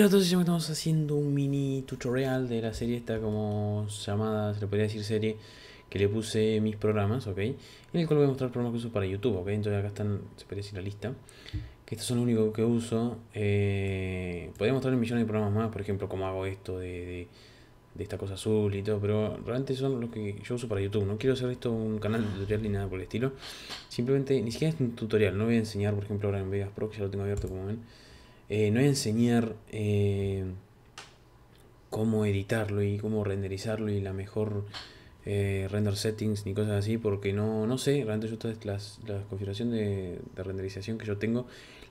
entonces ya me estamos haciendo un mini tutorial de la serie esta como llamada, se le podría decir serie, que le puse mis programas, ¿ok? En el cual voy a mostrar programas que uso para YouTube, ¿ok? Entonces acá están, se podría decir la lista, que estos son los únicos que uso. Eh, podría mostrar millones de programas más, por ejemplo, cómo hago esto de, esta cosa azul y todo, pero realmente son los que yo uso para YouTube. No quiero hacer esto un canal de tutorial ni nada por el estilo. Simplemente, ni siquiera es un tutorial, no voy a enseñar, por ejemplo, ahora en Vegas Pro, que ya lo tengo abierto como ven eh, no voy a enseñar eh, cómo editarlo y cómo renderizarlo y la mejor eh, render settings ni cosas así porque no, no sé, realmente yo todas las, configuraciones de, renderización que yo tengo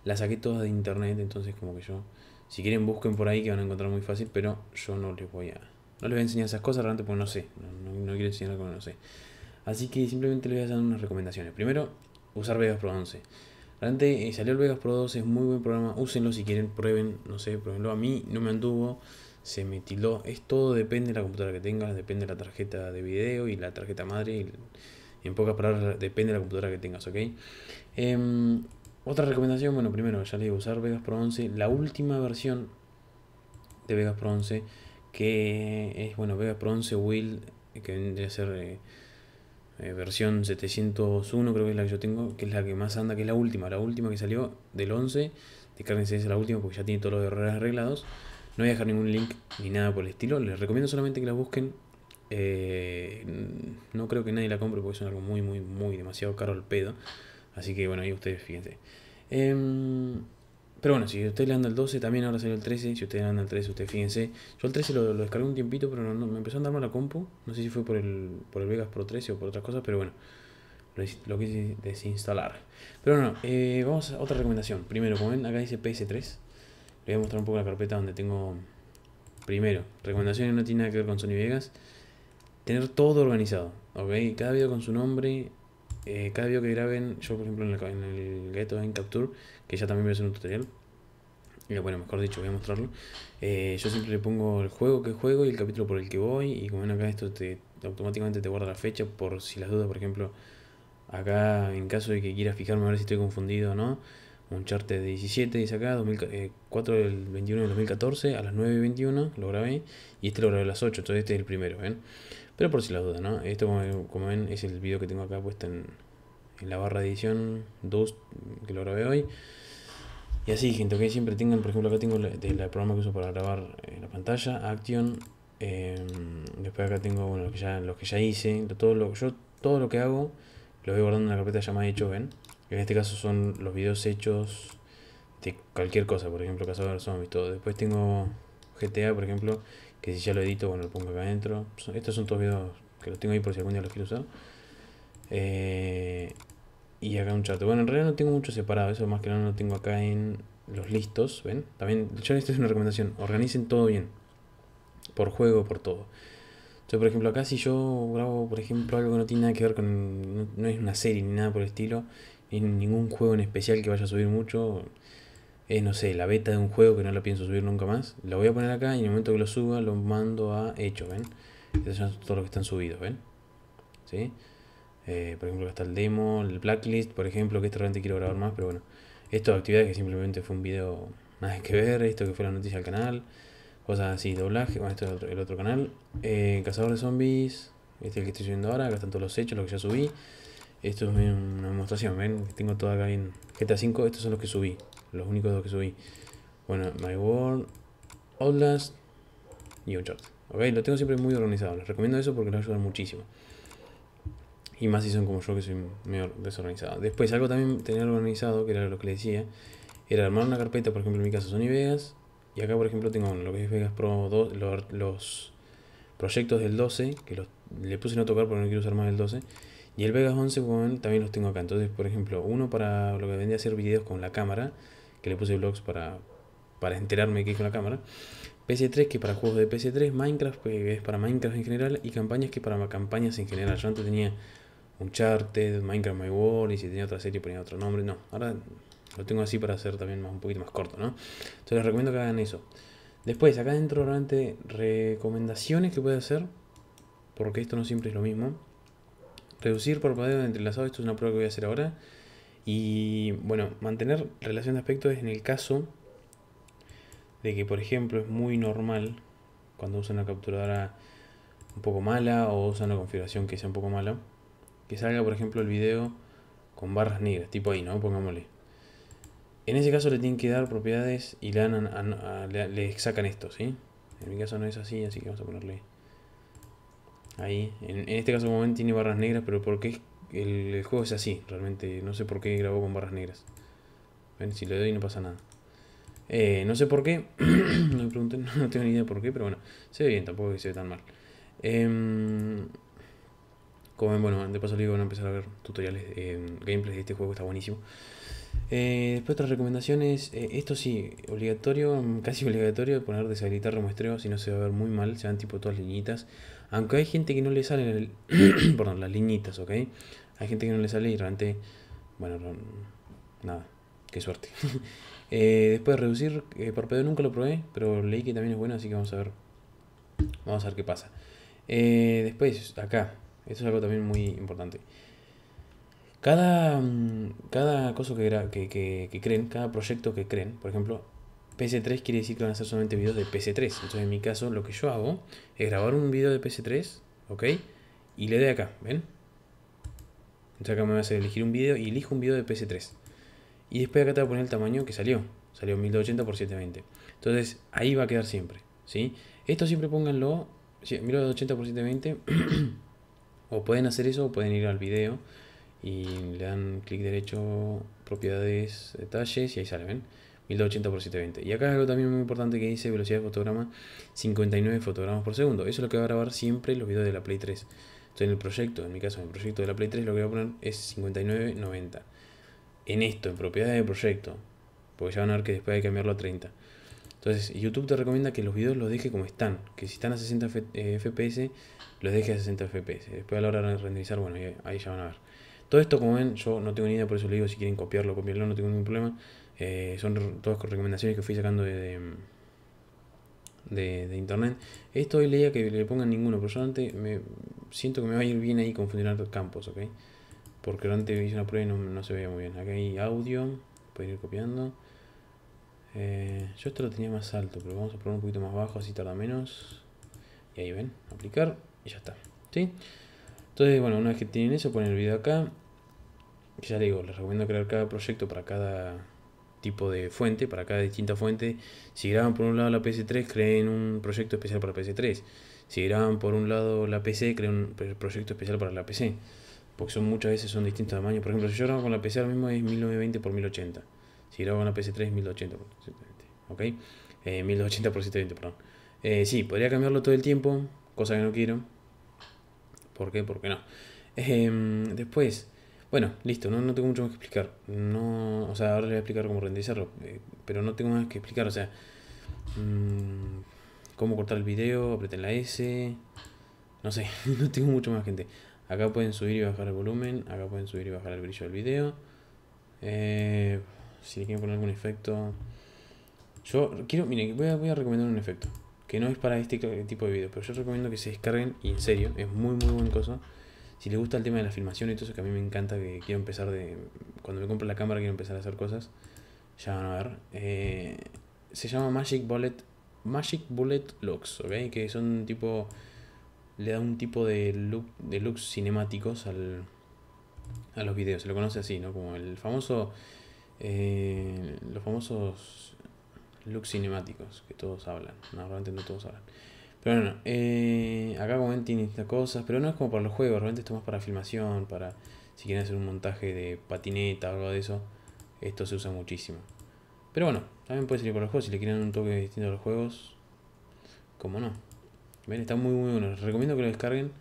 las saqué todas de internet, entonces como que yo, si quieren busquen por ahí que van a encontrar muy fácil, pero yo no les voy a, no les voy a enseñar esas cosas realmente porque no sé, no, quiero enseñar como no sé. Así que simplemente les voy a dar unas recomendaciones. Primero, usar vegas Pro 11. Realmente eh, salió el Vegas Pro 2, es muy buen programa, úsenlo si quieren, prueben, no sé, pruébenlo. A mí no me anduvo, se me tiló, Es todo depende de la computadora que tengas, depende de la tarjeta de video y la tarjeta madre. en pocas palabras, depende de la computadora que tengas, ¿ok? Em, otra recomendación, bueno, primero ya les digo, usar Vegas Pro 11, la última versión de Vegas Pro 11, que es, bueno, Vegas Pro 11 Will, que vendría a ser... Eh, eh, versión 701, creo que es la que yo tengo, que es la que más anda, que es la última, la última que salió del 11. De si es la última porque ya tiene todos los errores arreglados. No voy a dejar ningún link ni nada por el estilo. Les recomiendo solamente que la busquen. Eh, no creo que nadie la compre porque es algo muy, muy, muy demasiado caro el pedo. Así que bueno, ahí ustedes fíjense. Em, pero bueno, si ustedes le anda el 12, también ahora salió el 13. Si ustedes le anda el 13, ustedes fíjense. Yo el 13 lo, descargué un tiempito, pero me empezó a andar mal la compu. No sé si fue por el, Vegas Pro 13 o por otras cosas, pero bueno. Lo, quise desinstalar. Pero bueno, eh, vamos a otra recomendación. Primero, como ven, acá dice PS3. le voy a mostrar un poco la carpeta donde tengo... Primero, recomendación recomendaciones no tiene nada que ver con Sony Vegas. Tener todo organizado, ¿ok? Cada video con su nombre, eh, cada video que graben, yo por ejemplo en el, en en Capture, que ya también voy a hacer un tutorial, eh, bueno, mejor dicho, voy a mostrarlo. Eh, yo siempre le pongo el juego que juego y el capítulo por el que voy. Y como ven acá, esto te, automáticamente te guarda la fecha por si las dudas, por ejemplo, acá en caso de que quieras fijarme a ver si estoy confundido o no un chart de 17, dice acá, 4 eh, del 21 de 2014, a las 9 y 21 lo grabé, y este lo grabé a las 8, entonces este es el primero, ¿ven? Pero por si las dudas, ¿no? Esto, como, ven, es el video que tengo acá puesto en, la barra de edición 2, que lo grabé hoy. Y así, gente, que siempre tengan, por ejemplo, acá tengo el, programa que uso para grabar eh, la pantalla, Action. Em, después acá tengo, bueno, los que ya, los que ya hice, todo lo, yo todo lo que hago lo voy guardando en la carpeta llamada más hecho, ¿ven? En este caso son los videos hechos de cualquier cosa, por ejemplo, de zombies, todo. Después tengo GTA, por ejemplo, que si ya lo edito, bueno, lo pongo acá adentro. Estos son todos videos que los tengo ahí por si algún día los quiero usar. Eh, y acá un chat. Bueno, en realidad no tengo mucho separado, eso más que nada lo tengo acá en los listos, ¿ven? También, yo esto es una recomendación, organicen todo bien. Por juego, por todo. Yo, por ejemplo, acá si yo grabo, por ejemplo, algo que no tiene nada que ver con... no es una serie ni nada por el estilo y ningún juego en especial que vaya a subir mucho. Es, no sé, la beta de un juego que no la pienso subir nunca más. La voy a poner acá y en el momento que lo suba lo mando a hecho, ¿ven? Estos son todos los que están subidos, ¿ven? Eh, por ejemplo, acá está el demo, el blacklist, por ejemplo, que este realmente quiero grabar más, pero bueno. Esto de actividades que simplemente fue un video nada que ver, esto que fue la noticia del canal, cosas así, doblaje, bueno, esto es el otro, canal. Eh, Cazador de zombies, este es el que estoy subiendo ahora, acá están todos los hechos, los que ya subí. Esto es una demostración, ven, tengo todo acá en GTA 5 estos son los que subí, los únicos dos que subí. Bueno, My World, Outlast y Uncharted. Ok, lo tengo siempre muy organizado, les recomiendo eso porque les ayuda muchísimo. Y más si son como yo que soy medio desorganizado. Después, algo también tener organizado, que era lo que les decía, era armar una carpeta, por ejemplo en mi caso Sony Vegas, y acá por ejemplo tengo lo que es Vegas Pro 2, los, los proyectos del 12, que los, le puse no tocar porque no quiero usar más el 12. Y el Vegas 11, también los tengo acá. Entonces, por ejemplo, uno para lo que vendría a hacer videos con la cámara, que le puse vlogs para, para enterarme que es con la cámara. PC3 que para juegos de PC3, Minecraft pues, que es para Minecraft en general y campañas que para campañas en general. Yo antes tenía de Minecraft My World y si tenía otra serie ponía otro nombre. No, ahora lo tengo así para hacer también más, un poquito más corto, ¿no? Entonces les recomiendo que hagan eso. Después, acá dentro realmente, recomendaciones que puede hacer, porque esto no siempre es lo mismo. Reducir por poder entrelazado, esto es una prueba que voy a hacer ahora. Y bueno, mantener relación de aspectos es en el caso de que, por ejemplo, es muy normal cuando usan una capturadora un poco mala o usan una configuración que sea un poco mala, que salga, por ejemplo, el video con barras negras, tipo ahí, ¿no? Pongámosle. En ese caso le tienen que dar propiedades y le, le sacan esto, ¿sí? En mi caso no es así, así que vamos a ponerle Ahí, en, este caso como tiene barras negras, pero porque es, el, juego es así, realmente. No sé por qué grabó con barras negras. si le doy no pasa nada. Eh, no sé por qué, no me pregunten, no tengo ni idea por qué, pero bueno, se ve bien, tampoco se ve tan mal. Em, como ven, bueno, de paso le digo, van a empezar a ver tutoriales, eh, gameplays de este juego, está buenísimo. Eh, después otras recomendaciones, eh, esto sí, obligatorio, mm, casi obligatorio, poner deshabilitar remuestreo si no se va a ver muy mal, se van tipo todas liñitas. Aunque hay gente que no le sale las liñitas, ¿ok? Hay gente que no le sale y realmente, bueno, nada, qué suerte. Eh, después de reducir eh, por pedo nunca lo probé, pero leí que también es bueno, así que vamos a ver. Vamos a ver qué pasa. Eh, después, acá, esto es algo también muy importante. Cada, mm, cada cosa que creen, cada proyecto que creen, por ejemplo, PS3 quiere decir que van a ser solamente videos de PS3. Entonces en mi caso lo que yo hago es grabar un video de PS3, ¿ok? Y le doy acá, ¿ven? Entonces acá me va a hacer elegir un video y elijo un video de PS3. Y después acá te va a poner el tamaño que salió. Salió 1280 x 720. Entonces ahí va a quedar siempre, ¿sí? Esto siempre pónganlo 1280 x 720. o pueden hacer eso o pueden ir al video y le dan clic derecho, propiedades, detalles y ahí sale, ¿ven? 1280x720. Y acá es algo también muy importante que dice velocidad de fotograma 59 fotogramas por segundo. Eso es lo que va a grabar siempre los videos de la Play 3. Entonces en el proyecto, en mi caso en el proyecto de la Play 3 lo que voy a poner es 59.90. En esto, en propiedades de proyecto. Porque ya van a ver que después hay que cambiarlo a 30. Entonces YouTube te recomienda que los videos los deje como están. Que si están a 60 FPS, eh, los deje a 60 FPS. Después a la hora de renderizar, bueno, ahí ya van a ver. Todo esto, como ven, yo no tengo ni idea, por eso le digo si quieren copiarlo, copiarlo, no tengo ningún problema. Eh, son todas recomendaciones que fui sacando de, de, internet. Esto hoy leía que le pongan ninguno, pero yo me, siento que me va a ir bien ahí confundir campos, ¿ok? Porque antes hice una prueba y no, se veía muy bien. Acá hay audio, pueden ir copiando. Eh, yo esto lo tenía más alto, pero vamos a poner un poquito más bajo, así tarda menos. Y ahí ven, aplicar y ya está. ¿Sí? Entonces, bueno, una vez que tienen eso, ponen el video acá ya digo, les recomiendo crear cada proyecto para cada tipo de fuente, para cada distinta fuente. Si graban por un lado la ps 3 creen un proyecto especial para la ps 3 Si graban por un lado la PC, creen un proyecto especial para la PC. Porque son muchas veces son distintos tamaños. Por ejemplo, si yo grabo con la PC ahora mismo es 1920x1080. Si grabo con la PC3 es 1080 x 720. ¿Ok? Eh, 1080 x 720, perdón. Eh, sí, podría cambiarlo todo el tiempo, cosa que no quiero. ¿Por qué? Porque no. Em, después, bueno, listo, no, tengo mucho más que explicar. No, o sea, ahora les voy a explicar cómo renderizarlo, eh, pero no tengo más que explicar, o sea, mm, cómo cortar el video, apreten la S, no sé, no tengo mucho más gente. Acá pueden subir y bajar el volumen, acá pueden subir y bajar el brillo del video. Eh, si le quieren poner algún efecto. Yo quiero, miren, voy a, voy a recomendar un efecto. Que no es para este tipo de video, pero yo recomiendo que se descarguen y en serio, es muy muy buen cosa si les gusta el tema de la filmación y todo eso, que a mí me encanta, que quiero empezar de... Cuando me compre la cámara quiero empezar a hacer cosas. Ya van a ver. Eh, se llama Magic Bullet Magic Bullet Looks, ¿ok? Que son tipo... Le da un tipo de, look, de looks cinemáticos al, a los videos. Se lo conoce así, ¿no? Como el famoso... Eh, los famosos looks cinemáticos que todos hablan. No, realmente no todos hablan. Pero bueno, eh, acá tiene estas cosas, pero no es como para los juegos, realmente esto es más para filmación, para si quieren hacer un montaje de patineta o algo de eso, esto se usa muchísimo. Pero bueno, también puede salir para los juegos, si le quieren un toque distinto a los juegos, como no. Ven, está muy muy bueno, les recomiendo que lo descarguen.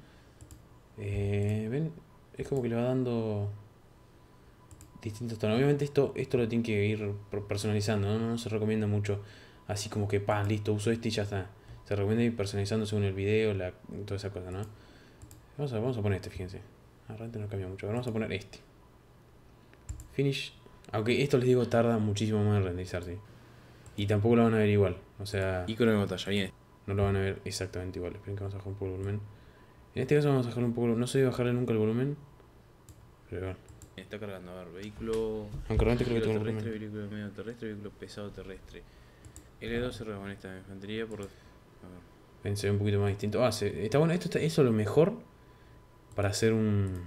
Eh, ven, es como que le va dando distintos tonos. Obviamente esto, esto lo tienen que ir personalizando, ¿no? no se recomienda mucho así como que, pan, listo, uso este y ya está te recomiendo ir personalizando según el video, la, toda esa cosa, ¿no? Vamos a, vamos a poner este, fíjense. Ah, realmente no cambia mucho. vamos a poner este. Finish. Aunque esto les digo tarda muchísimo más en renderizarse. Y tampoco lo van a ver igual. O sea. Icono de batalla, bien. No lo van a ver exactamente igual. Esperen que vamos a bajar un poco el volumen. En este caso vamos a bajar un poco. No sé bajarle nunca el volumen. Pero bueno. Está cargando, a ver, vehículo. Aunque realmente creo que terrestre, vehículo medio terrestre, vehículo pesado terrestre. L2 se con de infantería por se ve un poquito más distinto. Ah, está bueno. Esto eso es lo mejor para hacer un.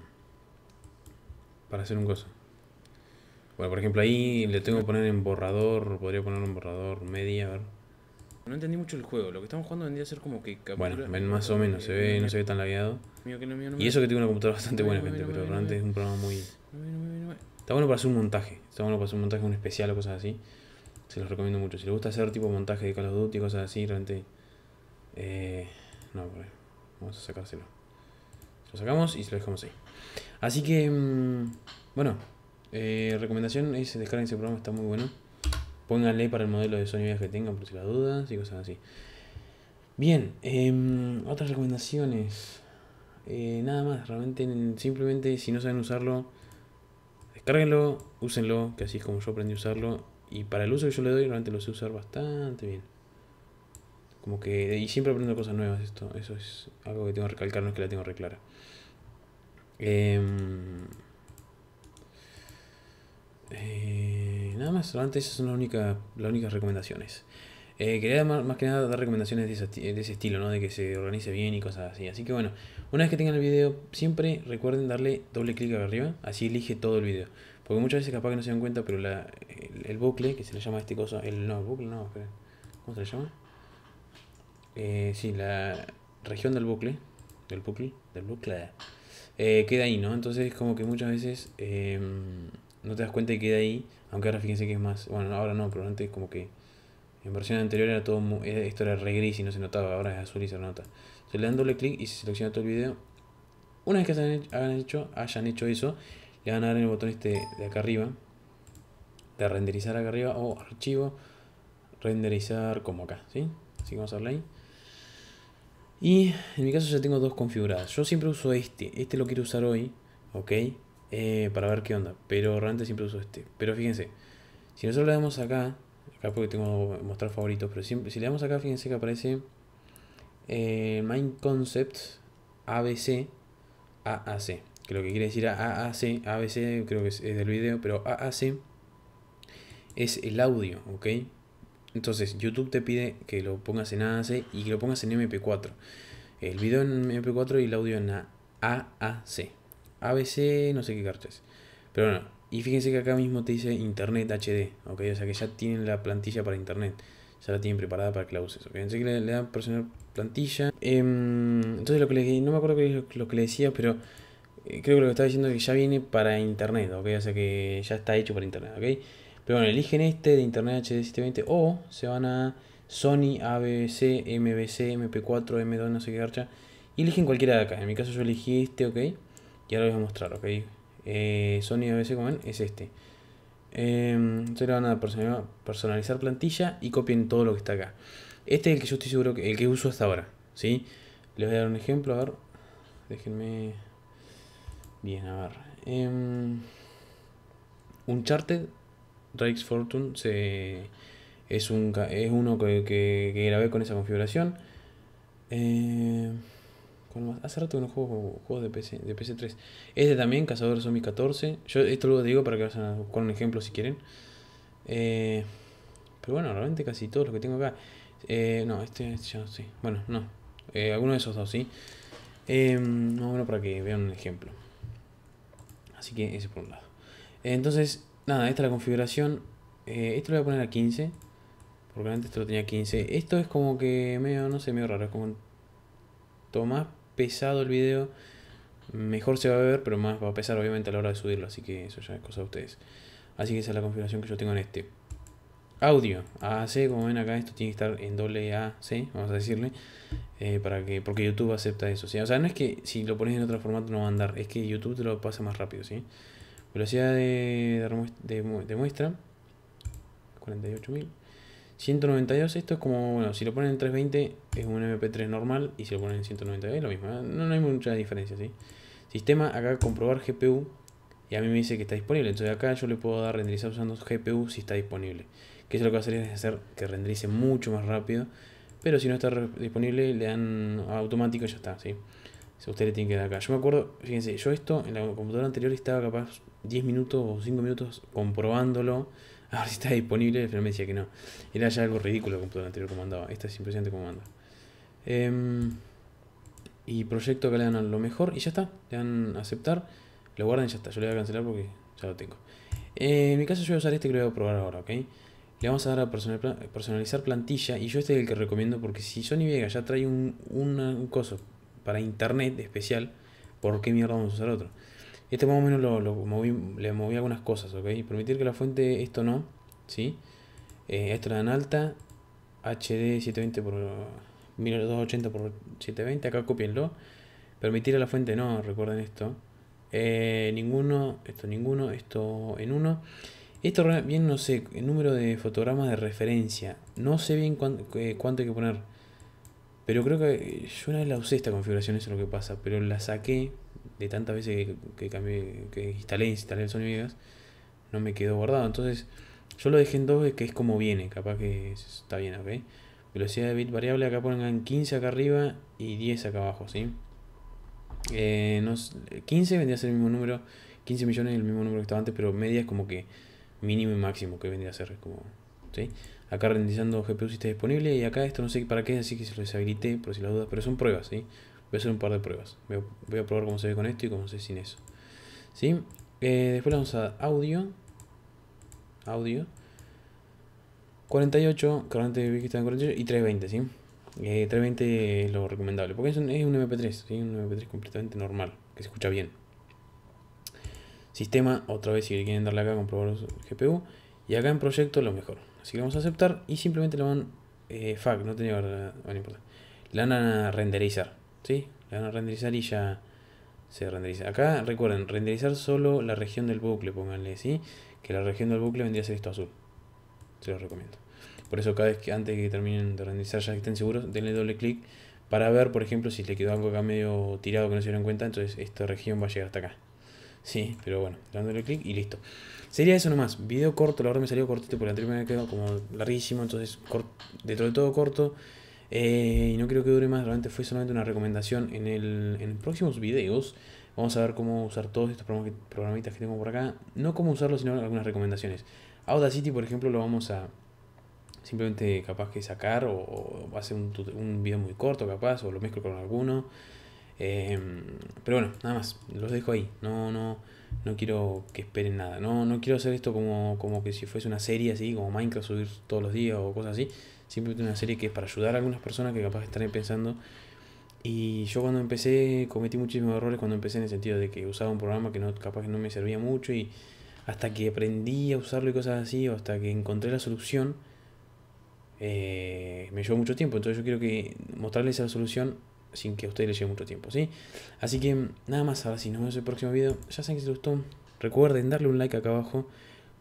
Para hacer un coso. Bueno, por ejemplo, ahí le tengo que poner en borrador. Podría poner un borrador media, a ver. No entendí mucho el juego. Lo que estamos jugando vendría a ser como que Bueno, ven más o menos. Se ve, no se ve tan lagueado. y eso que tengo una computadora bastante buena, gente. pero realmente es un programa muy. Está bueno para hacer un montaje. Está bueno para hacer un montaje, un especial o cosas así. Se los recomiendo mucho. Si les gusta hacer tipo montaje de Call of Duty y cosas así, realmente. Eh, no, Vamos a sacárselo. Lo sacamos y lo dejamos ahí. Así que, mm, bueno, eh, recomendación es descarguen ese programa, está muy bueno. Pónganle para el modelo de sonido que tengan, por si las dudas y cosas así. Bien, em, otras recomendaciones. Eh, nada más, realmente simplemente si no saben usarlo, descárguenlo, úsenlo, que así es como yo aprendí a usarlo. Y para el uso que yo le doy, realmente lo sé usar bastante bien. Como que. Y siempre aprendo cosas nuevas. Esto, eso es algo que tengo que recalcar, no es que la tengo reclara. Em, eh, nada más, solamente esas son las únicas, las únicas recomendaciones. Eh, quería más, que nada dar recomendaciones de, ese estilo, ¿no? De que se organice bien y cosas así. Así que bueno, una vez que tengan el video, siempre recuerden darle doble clic acá arriba, así elige todo el video. Porque muchas veces capaz que no se dan cuenta, pero el, bucle, que se le llama este cosa, el no, el bucle no, ¿Cómo se le llama? Si, eh, sí, la región del bucle, del bucle, del bucle, eh, queda ahí, ¿no? Entonces como que muchas veces em, no te das cuenta y queda ahí, aunque ahora fíjense que es más, bueno, ahora no, pero antes como que en versión anterior era todo, esto era re gris y no se notaba, ahora es azul y se nota. se le dan doble clic y se selecciona todo el video. Una vez que hayan hecho, hayan hecho eso, le van a dar en el botón este de acá arriba, de renderizar acá arriba o archivo, renderizar como acá, ¿sí? Así que vamos a darle ahí. Y en mi caso ya tengo dos configuradas. Yo siempre uso este. Este lo quiero usar hoy, ¿ok? Eh, para ver qué onda. Pero realmente siempre uso este. Pero fíjense, si nosotros le damos acá, acá porque tengo que mostrar favoritos, pero siempre, si le damos acá, fíjense que aparece eh, Mind Concept ABC AAC. Que lo que quiere decir AAC, ABC creo que es, es del video, pero AAC es el audio, ¿ok? Entonces, YouTube te pide que lo pongas en AAC y que lo pongas en MP4. El video en MP4 y el audio en AAC. ABC, no sé qué carta es. Pero bueno, y fíjense que acá mismo te dice Internet HD, ¿ok? O sea que ya tienen la plantilla para Internet. Ya la tienen preparada para que la uses, que le, dan presionar plantilla. Em, entonces lo que les, no me acuerdo qué lo, que le decía, pero eh, creo que lo que estaba diciendo es que ya viene para Internet, ¿ok? O sea que ya está hecho para Internet, ¿ok? Pero bueno, eligen este de Internet HD720 o se van a Sony, ABC, MBC, MP4, M2, no sé qué garcha. Y eligen cualquiera de acá. En mi caso yo elegí este, ok. Y ahora les voy a mostrar, ok. Eh, Sony, ABC, como ven, es este. Em, entonces le van a personalizar plantilla y copien todo lo que está acá. Este es el que yo estoy seguro que el que uso hasta ahora. ¿sí? Les voy a dar un ejemplo, a ver. Déjenme. Bien, a ver. Un em, Uncharted Drake's Fortune es, un, uno que, que, grabé con esa configuración. Eh, Hace rato que no juego juegos de PC, de PC3. Este también, Cazador Zombie 14. Yo esto lo digo para que vayan con un ejemplo si quieren. Eh, pero bueno, realmente casi todo lo que tengo acá. Eh, no, este, ya no Bueno, no. Eh, alguno de esos dos, sí. No, bueno, para que vean un ejemplo. Así que ese por un lado. Entonces, nada, esta es la configuración. Eh, esto lo voy a poner a 15. Porque antes esto lo tenía 15. Esto es como que medio, no sé, medio raro. Es como... más pesado el video. Mejor se va a ver, pero más va a pesar obviamente a la hora de subirlo. Así que eso ya es cosa de ustedes. Así que esa es la configuración que yo tengo en este. Audio, AC, como ven acá, esto tiene que estar en doble AC, vamos a decirle, eh, para que, porque YouTube acepta eso, ¿sí? O sea, no es que si lo pones en otro formato no va a andar, es que YouTube te lo pasa más rápido, ¿sí? Velocidad de, muestra. 48.000. 192, esto es como, bueno, si lo ponen en 320 es un MP3 normal y si lo ponen en 192 es lo mismo, ¿eh? no, hay mucha diferencia, ¿sí? Sistema, acá comprobar GPU y a mí me dice que está disponible, entonces acá yo le puedo dar renderizar usando GPU si está disponible, que eso lo que va a hacer es hacer que renderice mucho más rápido, pero si no está disponible le dan automático y ya está, ¿sí? Ustedes usted le que dar acá. Yo me acuerdo, fíjense, yo esto en la computadora anterior estaba capaz 10 minutos o 5 minutos comprobándolo. A ver si está disponible, pero me decía que no. Era ya algo ridículo la computadora anterior como andaba. Esta es impresionante como anda. Em, y proyecto que le dan lo mejor y ya está. Le dan aceptar, lo guardan y ya está. Yo le voy a cancelar porque ya lo tengo. Eh, en mi caso yo voy a usar este que lo voy a probar ahora, ¿ok? Le vamos a dar a personalizar plantilla y yo este es el que recomiendo porque si Sony Vega ya trae un, un coso para internet especial, ¿por qué mierda vamos a usar otro? Este más o menos lo, moví, le moví algunas cosas, ¿ok? Permitir que la fuente, esto no, ¿sí? Eh, esto era en alta, HD 720 por 1280 por 720, acá copienlo. Permitir a la fuente no, recuerden esto. Eh, ninguno, esto ninguno, esto en uno. Esto bien no sé, el número de fotogramas de referencia. No sé bien eh, cuánto hay que poner. Pero creo que yo una vez la usé esta configuración, eso es lo que pasa, pero la saqué de tantas veces que, que cambié, que instalé, instalé el Sony Vegas, no me quedó guardado. Entonces, yo lo dejé en dos que es como viene, capaz que está bien, ¿ok? Velocidad de bit variable, acá pongan 15 acá arriba y 10 acá abajo, ¿sí? 15 eh, vendría a ser el mismo número, 15 millones el mismo número que estaba antes, pero media es como que mínimo y máximo que vendría a ser como Acá rendizando GPU si está disponible y acá esto no sé para qué, así que se lo deshabilité por si las dudas, pero son pruebas, ¿sí? Voy a hacer un par de pruebas. Voy a, probar cómo se ve con esto y cómo se ve sin eso. ¿Sí? Eh, después vamos a audio. Audio. 48, 48 y 320, 320 eh, es lo recomendable, porque es un, MP3, Un MP3 completamente normal, que se escucha bien. Sistema, otra vez si quieren darle acá, comprobar GPU. Y acá en proyecto lo mejor. Así que vamos a aceptar y simplemente le van... Eh, no tenía... Bueno, van a renderizar, ¿sí? Le van a renderizar y ya se renderiza. Acá, recuerden, renderizar solo la región del bucle, pónganle, ¿sí? Que la región del bucle vendría a ser esto azul. Se los recomiendo. Por eso cada vez que antes que terminen de renderizar, ya estén seguros, denle doble clic para ver, por ejemplo, si le quedó algo acá medio tirado que no se dieron cuenta, entonces esta región va a llegar hasta acá. Sí, pero bueno, dándole clic y listo. Sería eso nomás. Video corto, la verdad me salió cortito porque la anterior me había quedado como larguísimo, entonces dentro de todo corto. Eh, y no creo que dure más, realmente fue solamente una recomendación. En, el, en próximos videos vamos a ver cómo usar todos estos programitas que tengo por acá. No cómo usarlos, sino algunas recomendaciones. Audacity, por ejemplo, lo vamos a simplemente capaz que sacar o, o hacer un, un video muy corto capaz o lo mezclo con alguno. Eh, pero bueno, nada más, los dejo ahí. No, no, no quiero que esperen nada. No, no quiero hacer esto como, como que si fuese una serie así, como Minecraft, subir todos los días o cosas así. Simplemente una serie que es para ayudar a algunas personas que capaz están pensando. Y yo cuando empecé cometí muchísimos errores cuando empecé en el sentido de que usaba un programa que no, capaz no me servía mucho y hasta que aprendí a usarlo y cosas así, o hasta que encontré la solución, eh, me llevó mucho tiempo. Entonces yo quiero que mostrarles la solución sin que a ustedes les lleve mucho tiempo, ¿sí? Así que nada más, ahora sí, nos vemos en el próximo video. Ya saben que si les gustó, recuerden darle un like acá abajo,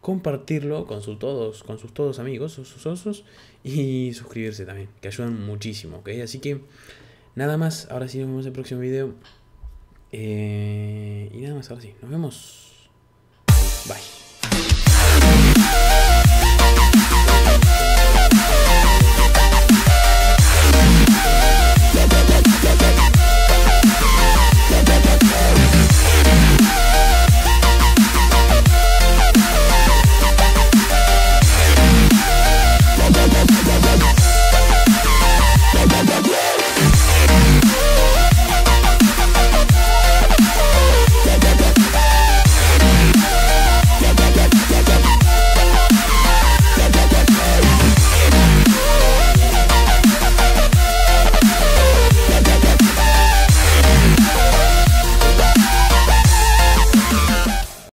compartirlo con sus todos, con sus todos amigos, sus, osos, y suscribirse también, que ayudan muchísimo, ¿ok? Así que nada más, ahora sí nos vemos en el próximo video. Eh, y nada más, ahora sí, nos vemos. Bye.